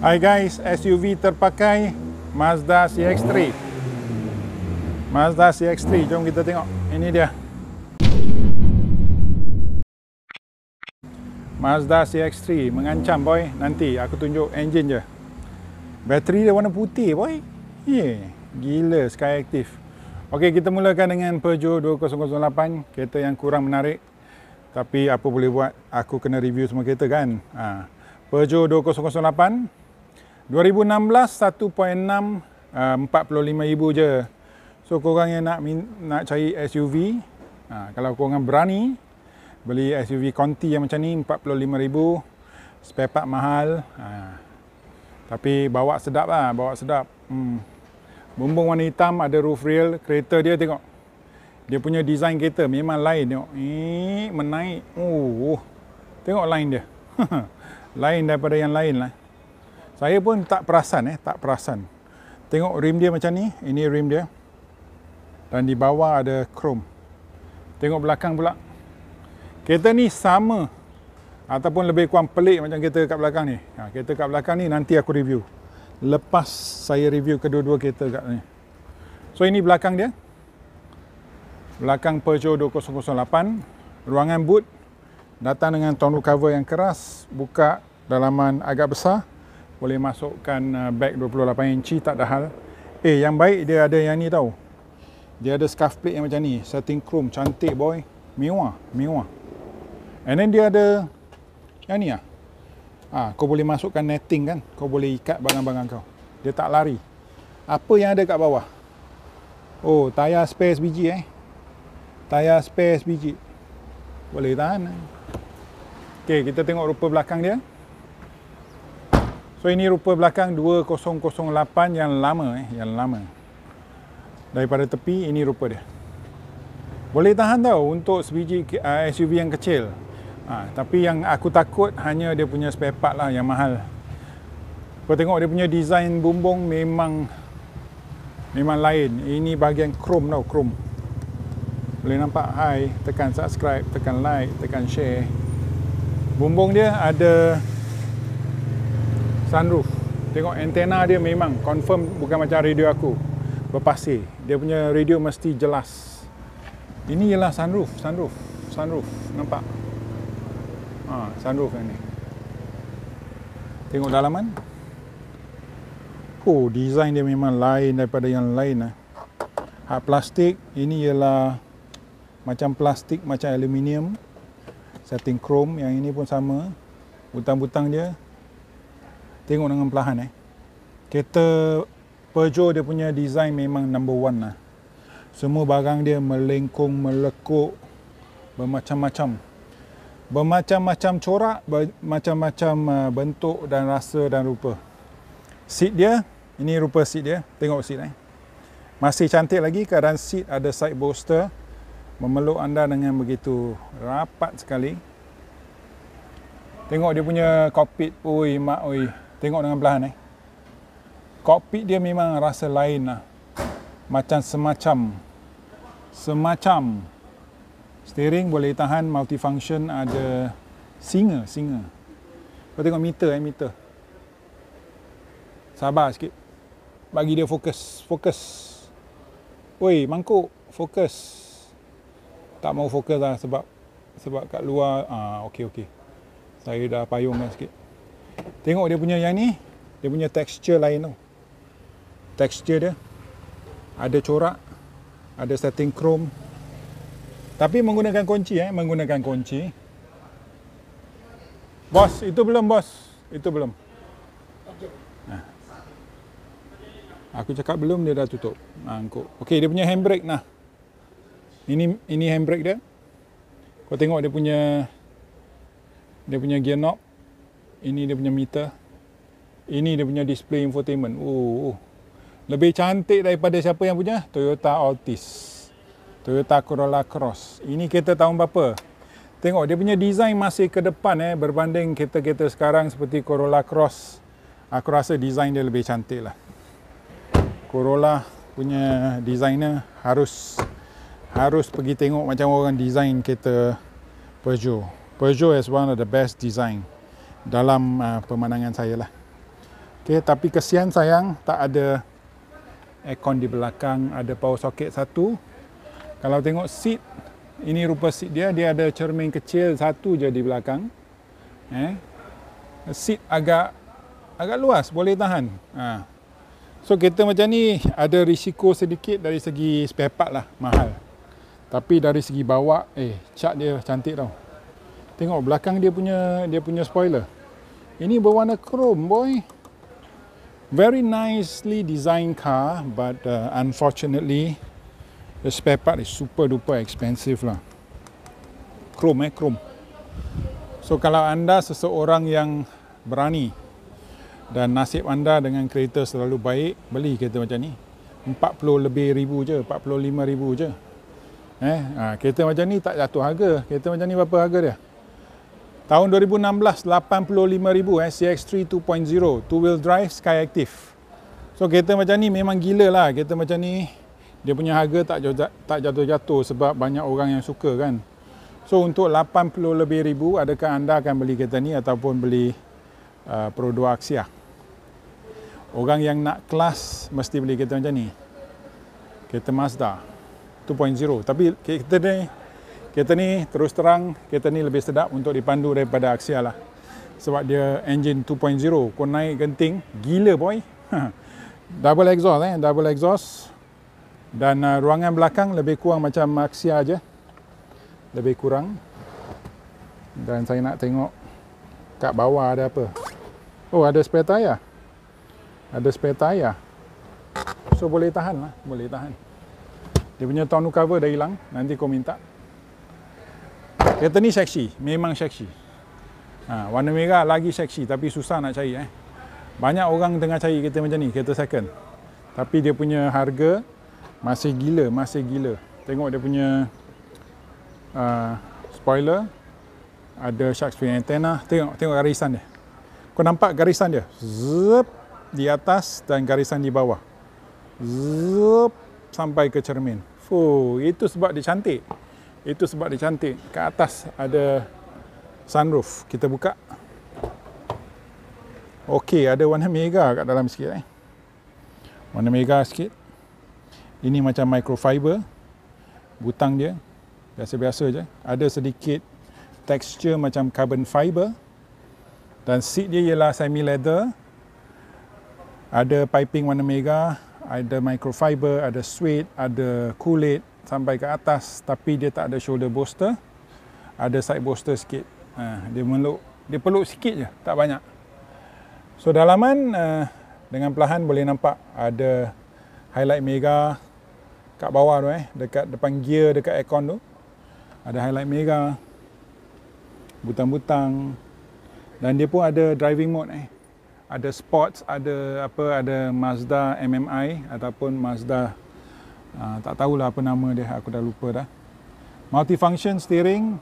Hai guys, SUV terpakai Mazda CX-3 Mazda CX-3, jom kita tengok Ini dia Mazda CX-3 Mengancam boy, nanti aku tunjuk engine je Bateri dia warna putih boy yeah. Gila, sky active Ok, kita mulakan dengan Peugeot 2008 Kereta yang kurang menarik Tapi apa boleh buat, aku kena review semua kereta kan ha. Peugeot 2008 2016 1.6 uh, 45,000 je. So korang yang nak nak cari SUV, ha, kalau korang berani beli SUV Conti yang macam ni 45,000 spare part mahal. Ha. Tapi bawa sedap lah, bawa sedap. Hmm. Bumbung warna hitam, ada roof rail, kereta dia tengok. Dia punya design kereta memang lain tengok. Eh, menaik. oh. Tengok line dia. lain daripada yang lain lah. Saya pun tak perasan eh, tak perasan. Tengok rim dia macam ni, ini rim dia. Dan di bawah ada chrome. Tengok belakang pula. Kereta ni sama ataupun lebih kurang pelik macam kereta kat belakang ni. Ha, kereta kat belakang ni nanti aku review. Lepas saya review kedua-dua kereta kat ni. So ini belakang dia. Belakang Peugeot 2008. Ruangan boot. Datang dengan tonneau cover yang keras. Buka dalaman agak besar boleh masukkan uh, bag 28 inci tak ada hal eh yang baik dia ada yang ni tau dia ada scuff plate yang macam ni setting chrome cantik boy mewah mewah and then dia ada yang ni ah ah ha, kau boleh masukkan netting kan kau boleh ikat barang-barang kau dia tak lari apa yang ada kat bawah oh tayar spare biji eh tayar spare biji boleh tahan eh. okey kita tengok rupa belakang dia So ini rupa belakang 2008 yang lama eh, yang lama. Daripada tepi ini rupa dia. Boleh tahan tau untuk sebiji eh, SUV yang kecil. Ha, tapi yang aku takut hanya dia punya spare part lah yang mahal. Kau tengok dia punya design bumbung memang memang lain. Ini bahagian chrome tau, chrome. Boleh nampak hai, tekan subscribe, tekan like, tekan share. Bumbung dia ada sunroof. Tengok antena dia memang confirm bukan macam radio aku. Berpasir. Dia punya radio mesti jelas. Ini ialah sunroof, sunroof, sunroof. Nampak? Ha, sunroof yang ni. Tengok dalaman. Oh, design dia memang lain daripada yang lain. Eh. Ha, plastik. Ini ialah macam plastik, macam aluminium. Setting chrome. Yang ini pun sama. Butang-butang dia tengok dengan perlahan eh. Kereta Peugeot dia punya design memang number one lah. Semua barang dia melengkung, melekuk, bermacam-macam. Bermacam-macam corak, bermacam-macam uh, bentuk dan rasa dan rupa. Seat dia, ini rupa seat dia. Tengok seat eh. Masih cantik lagi keadaan seat ada side bolster. Memeluk anda dengan begitu rapat sekali. Tengok dia punya cockpit. Ui, mak, ui. Tengok dengan belahan eh. Kokpit dia memang rasa lain lah. Macam semacam. Semacam. Steering boleh tahan multifunction ada singa, singa. Kau tengok meter eh, meter. Sabar sikit. Bagi dia fokus, fokus. Oi, mangkuk, fokus. Tak mau fokus lah sebab sebab kat luar ah okey okey. Saya dah payung dah sikit. Tengok dia punya yang ni Dia punya texture lain tu Texture dia Ada corak Ada setting chrome Tapi menggunakan kunci eh Menggunakan kunci Bos, itu belum bos Itu belum ha. Aku cakap belum dia dah tutup ha, Angkut Okay dia punya handbrake nah Ini ini handbrake dia Kau tengok dia punya Dia punya gear knob ini dia punya meter ini dia punya display infotainment oh, oh lebih cantik daripada siapa yang punya Toyota Altis Toyota Corolla Cross ini kereta tahun berapa tengok dia punya design masih ke depan eh berbanding kereta-kereta sekarang seperti Corolla Cross aku rasa design dia lebih cantik lah Corolla punya designer harus harus pergi tengok macam orang design kereta Peugeot Peugeot is one of the best design dalam uh, pemandangan saya lah. Okay, tapi kesian sayang tak ada aircon di belakang, ada power socket satu. Kalau tengok seat, ini rupa seat dia, dia ada cermin kecil satu je di belakang. Eh, seat agak agak luas, boleh tahan. Ha. So kita macam ni ada risiko sedikit dari segi spare part lah, mahal. Tapi dari segi bawa, eh cat dia cantik tau. Tengok belakang dia punya dia punya spoiler. Ini berwarna chrome boy. Very nicely designed car but uh, unfortunately the spare part is super duper expensive lah. Chrome eh chrome. So kalau anda seseorang yang berani dan nasib anda dengan kereta selalu baik, beli kereta macam ni. 40 lebih ribu je, 45 ribu je. Eh, ha, kereta macam ni tak jatuh harga. Kereta macam ni berapa harga dia? Tahun 2016, 85,000 eh, CX-3 2.0, two-wheel drive, sky active. So kereta macam ni memang gila lah. Kereta macam ni, dia punya harga tak jatuh-jatuh sebab banyak orang yang suka kan. So untuk 80 lebih ribu, adakah anda akan beli kereta ni ataupun beli uh, Pro 2 Axia? Orang yang nak kelas mesti beli kereta macam ni. Kereta Mazda 2.0. Tapi kereta ni kereta ni terus terang kereta ni lebih sedap untuk dipandu daripada Axia lah sebab dia engine 2.0 kau naik genting gila boy double exhaust eh double exhaust dan uh, ruangan belakang lebih kurang macam Axia aje lebih kurang dan saya nak tengok kat bawah ada apa oh ada spare tyre ada spare tyre so boleh tahan lah boleh tahan dia punya tonu cover dah hilang nanti kau minta Kereta ni seksi, memang seksi. Ha, warna merah lagi seksi tapi susah nak cari eh. Banyak orang tengah cari kereta macam ni, kereta second. Tapi dia punya harga masih gila, masih gila. Tengok dia punya uh, spoiler. Ada shark spring antenna. Tengok, tengok garisan dia. Kau nampak garisan dia? Zup, di atas dan garisan di bawah. Zup, sampai ke cermin. Fuh, itu sebab dia cantik. Itu sebab dia cantik. Kat atas ada sunroof. Kita buka. Okey, ada warna mega kat dalam sikit eh. Warna mega sikit. Ini macam microfiber. Butang dia. Biasa-biasa je. Ada sedikit tekstur macam carbon fiber. Dan seat dia ialah semi leather. Ada piping warna mega. Ada microfiber, ada suede, ada kulit sampai ke atas tapi dia tak ada shoulder booster ada side booster sikit ha, dia meluk dia peluk sikit je tak banyak so dalaman ha, dengan perlahan boleh nampak ada highlight mega kat bawah tu eh dekat depan gear dekat aircon tu ada highlight mega butang-butang dan dia pun ada driving mode eh ada sports ada apa ada Mazda MMI ataupun Mazda Ha, tak tahulah apa nama dia, aku dah lupa dah. Multifunction steering,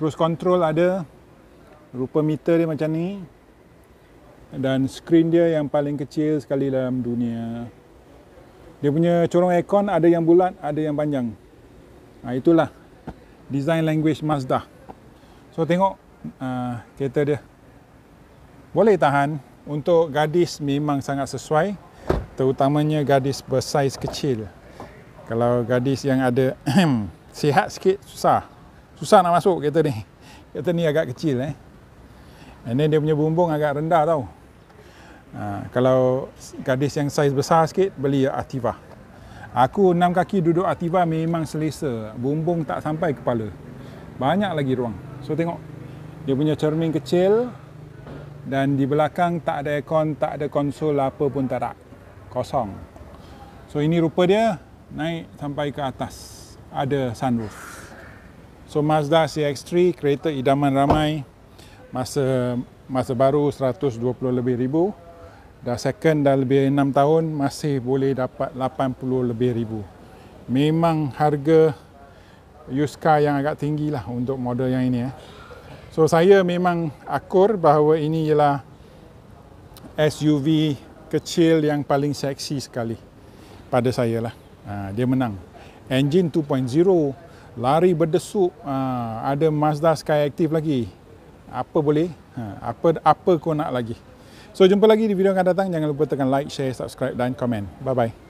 cruise control ada. Rupa meter dia macam ni. Dan screen dia yang paling kecil sekali dalam dunia. Dia punya corong aircon ada yang bulat, ada yang panjang. Ha, itulah design language Mazda. So tengok uh, kereta dia. Boleh tahan. Untuk gadis memang sangat sesuai. Terutamanya gadis bersaiz Kecil. Kalau gadis yang ada sihat sikit susah. Susah nak masuk kereta ni. Kereta ni agak kecil eh. And then dia punya bumbung agak rendah tau. Ha, kalau gadis yang saiz besar sikit beli Ativa. Aku enam kaki duduk Ativa memang selesa. Bumbung tak sampai kepala. Banyak lagi ruang. So tengok dia punya cermin kecil dan di belakang tak ada aircon, tak ada konsol apa pun tak ada. Kosong. So ini rupa dia naik sampai ke atas ada sunroof. So Mazda CX-3 kereta idaman ramai masa masa baru 120 lebih ribu dah second dah lebih 6 tahun masih boleh dapat 80 lebih ribu. Memang harga used car yang agak tinggi lah untuk model yang ini. Eh. So saya memang akur bahawa ini ialah SUV kecil yang paling seksi sekali pada saya lah. Ah, dia menang. Engine 2.0 lari berdesup uh, ah, ada Mazda Sky Active lagi. Apa boleh? Ha, apa apa kau nak lagi? So jumpa lagi di video yang akan datang. Jangan lupa tekan like, share, subscribe dan komen. Bye bye.